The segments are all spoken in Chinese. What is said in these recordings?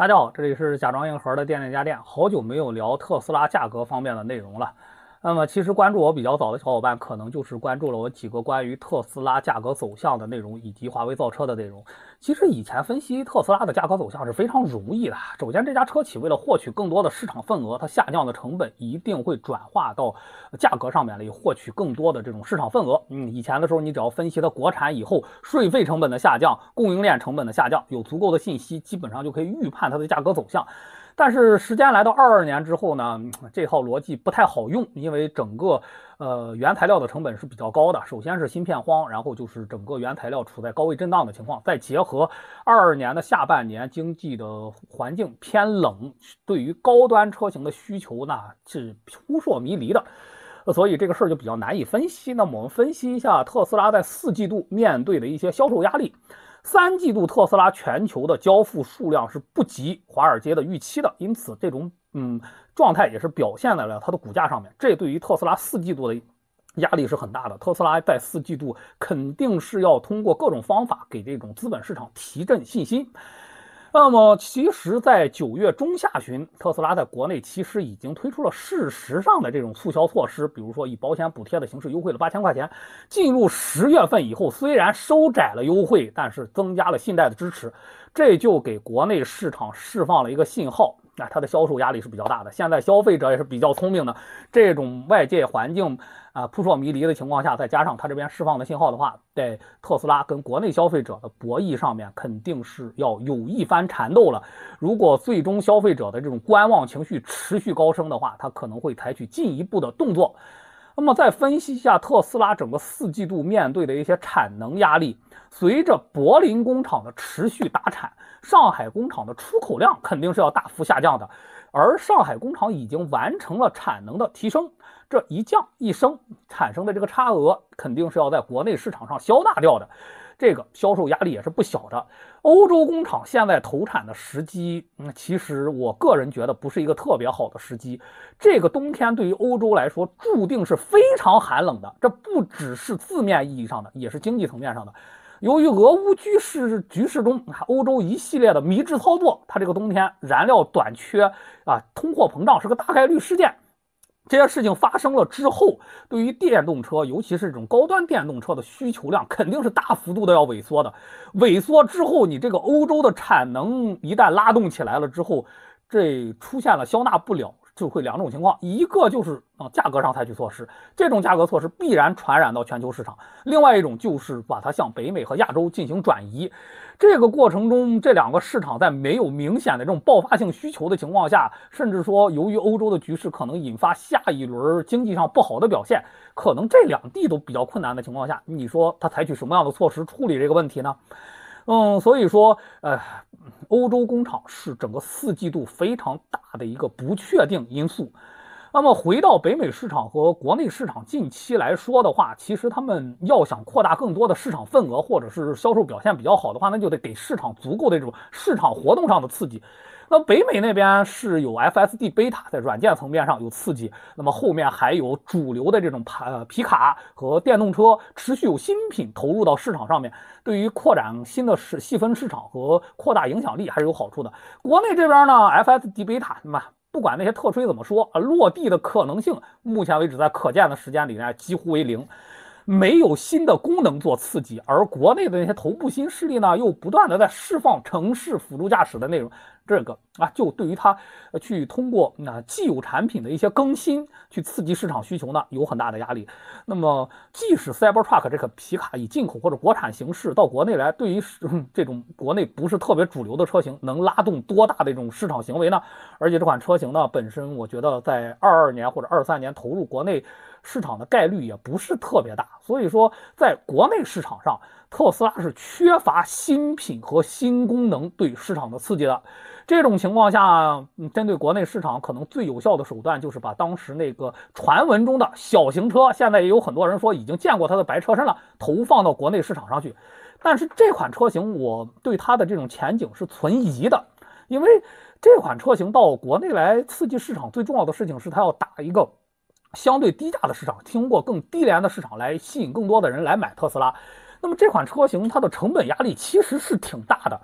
大家好，这里是假装硬核的电链家电。好久没有聊特斯拉价格方面的内容了。那么，其实关注我比较早的小伙伴，可能就是关注了我几个关于特斯拉价格走向的内容，以及华为造车的内容。其实以前分析特斯拉的价格走向是非常容易的。首先，这家车企为了获取更多的市场份额，它下降的成本一定会转化到价格上面来，获取更多的这种市场份额。嗯，以前的时候，你只要分析它国产以后税费成本的下降、供应链成本的下降，有足够的信息，基本上就可以预判它的价格走向。但是时间来到二二年之后呢，这套逻辑不太好用，因为整个呃原材料的成本是比较高的。首先是芯片荒，然后就是整个原材料处在高位震荡的情况，再结合二二年的下半年经济的环境偏冷，对于高端车型的需求呢是扑朔迷离的，所以这个事儿就比较难以分析。那么我们分析一下特斯拉在四季度面对的一些销售压力。三季度特斯拉全球的交付数量是不及华尔街的预期的，因此这种嗯状态也是表现在了它的股价上面。这对于特斯拉四季度的压力是很大的。特斯拉在四季度肯定是要通过各种方法给这种资本市场提振信心。那么，其实，在九月中下旬，特斯拉在国内其实已经推出了事实上的这种促销措施，比如说以保险补贴的形式优惠了八千块钱。进入十月份以后，虽然收窄了优惠，但是增加了信贷的支持，这就给国内市场释放了一个信号。那它的销售压力是比较大的。现在消费者也是比较聪明的，这种外界环境。啊，扑朔迷离的情况下，再加上他这边释放的信号的话，在特斯拉跟国内消费者的博弈上面，肯定是要有一番缠斗了。如果最终消费者的这种观望情绪持续高升的话，他可能会采取进一步的动作。那么再分析一下特斯拉整个四季度面对的一些产能压力。随着柏林工厂的持续打产，上海工厂的出口量肯定是要大幅下降的。而上海工厂已经完成了产能的提升，这一降一升产生的这个差额，肯定是要在国内市场上消纳掉的。这个销售压力也是不小的。欧洲工厂现在投产的时机，嗯，其实我个人觉得不是一个特别好的时机。这个冬天对于欧洲来说，注定是非常寒冷的。这不只是字面意义上的，也是经济层面上的。由于俄乌局势局势中，欧洲一系列的迷之操作，它这个冬天燃料短缺啊，通货膨胀是个大概率事件。这些事情发生了之后，对于电动车，尤其是这种高端电动车的需求量，肯定是大幅度的要萎缩的。萎缩之后，你这个欧洲的产能一旦拉动起来了之后，这出现了消纳不了。就会两种情况，一个就是啊价格上采取措施，这种价格措施必然传染到全球市场；另外一种就是把它向北美和亚洲进行转移。这个过程中，这两个市场在没有明显的这种爆发性需求的情况下，甚至说由于欧洲的局势可能引发下一轮经济上不好的表现，可能这两地都比较困难的情况下，你说它采取什么样的措施处理这个问题呢？嗯，所以说，呃，欧洲工厂是整个四季度非常大的一个不确定因素。那么回到北美市场和国内市场，近期来说的话，其实他们要想扩大更多的市场份额，或者是销售表现比较好的话，那就得给市场足够的这种市场活动上的刺激。那北美那边是有 F S D 贝塔在软件层面上有刺激，那么后面还有主流的这种呃皮卡和电动车持续有新品投入到市场上面，对于扩展新的市细分市场和扩大影响力还是有好处的。国内这边呢，F S D 贝塔嘛，不管那些特吹怎么说啊，落地的可能性目前为止在可见的时间里面几乎为零。没有新的功能做刺激，而国内的那些头部新势力呢，又不断的在释放城市辅助驾驶的内容，这个啊，就对于它去通过那既有产品的一些更新去刺激市场需求呢，有很大的压力。那么，即使 Cybertruck 这个皮卡以进口或者国产形式到国内来，对于这种国内不是特别主流的车型，能拉动多大的一种市场行为呢？而且这款车型呢，本身我觉得在二二年或者二三年投入国内。市场的概率也不是特别大，所以说在国内市场上，特斯拉是缺乏新品和新功能对市场的刺激的。这种情况下，针对国内市场可能最有效的手段就是把当时那个传闻中的小型车，现在也有很多人说已经见过它的白车身了，投放到国内市场上去。但是这款车型，我对它的这种前景是存疑的，因为这款车型到国内来刺激市场最重要的事情是它要打一个。相对低价的市场，听过更低廉的市场来吸引更多的人来买特斯拉。那么这款车型它的成本压力其实是挺大的。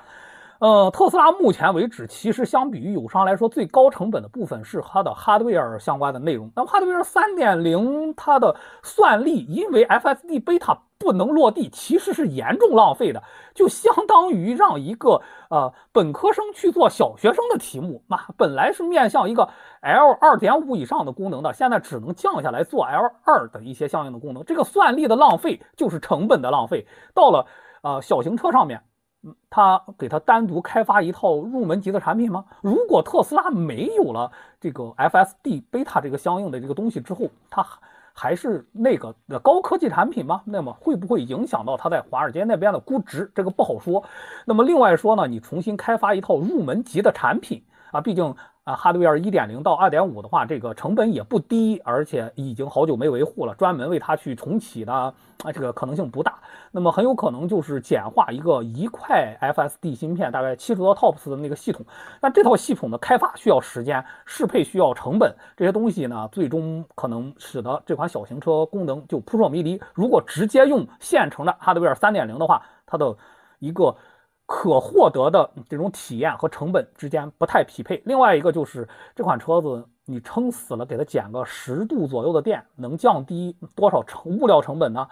呃，特斯拉目前为止，其实相比于友商来说，最高成本的部分是它的 hardware 相关的内容。那么 hardware 三3.0它的算力，因为 FSD 贝塔。不能落地其实是严重浪费的，就相当于让一个呃本科生去做小学生的题目。嘛。本来是面向一个 L 二点五以上的功能的，现在只能降下来做 L 二的一些相应的功能。这个算力的浪费就是成本的浪费。到了啊小型车上面，嗯，他给他单独开发一套入门级的产品吗？如果特斯拉没有了这个 FSD 贝塔这个相应的这个东西之后，它还还是那个的高科技产品吗？那么会不会影响到它在华尔街那边的估值？这个不好说。那么另外说呢，你重新开发一套入门级的产品。啊，毕竟啊哈德威尔一点零1.0到2.5的话，这个成本也不低，而且已经好久没维护了，专门为它去重启的啊，这个可能性不大。那么很有可能就是简化一个一块 FSD 芯片，大概七十多 TOPS 的那个系统。那这套系统的开发需要时间，适配需要成本，这些东西呢，最终可能使得这款小型车功能就扑朔迷离。如果直接用现成的哈德威尔三点零3.0的话，它的一个。可获得的这种体验和成本之间不太匹配。另外一个就是这款车子，你撑死了给它减个十度左右的电，能降低多少成物料成本呢？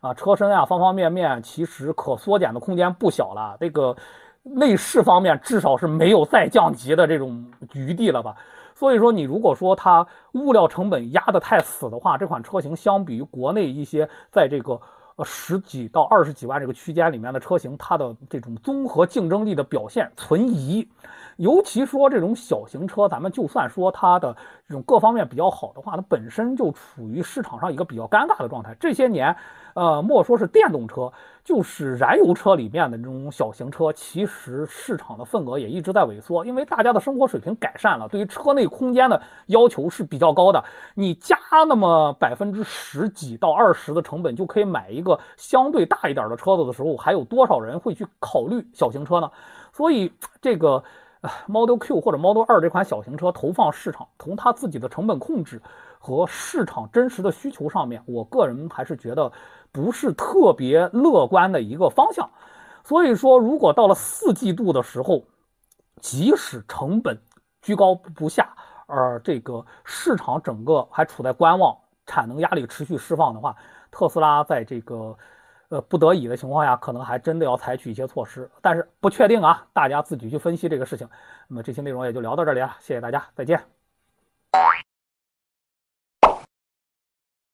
啊，车身啊，方方面面其实可缩减的空间不小了。这个内饰方面，至少是没有再降级的这种余地了吧？所以说，你如果说它物料成本压得太死的话，这款车型相比于国内一些在这个。十几到二十几万这个区间里面的车型，它的这种综合竞争力的表现存疑，尤其说这种小型车，咱们就算说它的。这种各方面比较好的话，它本身就处于市场上一个比较尴尬的状态。这些年，呃，莫说是电动车，就是燃油车里面的这种小型车，其实市场的份额也一直在萎缩。因为大家的生活水平改善了，对于车内空间的要求是比较高的。你加那么百分之十几到二十的成本就可以买一个相对大一点的车子的时候，还有多少人会去考虑小型车呢？所以这个。哎，Model Q 或者 Model 2这款小型车投放市场，从它自己的成本控制和市场真实的需求上面，我个人还是觉得不是特别乐观的一个方向。所以说，如果到了四季度的时候，即使成本居高不下，而这个市场整个还处在观望，产能压力持续释放的话，特斯拉在这个。呃，不得已的情况下，可能还真的要采取一些措施，但是不确定啊，大家自己去分析这个事情。那么这些内容也就聊到这里啊，谢谢大家，再见。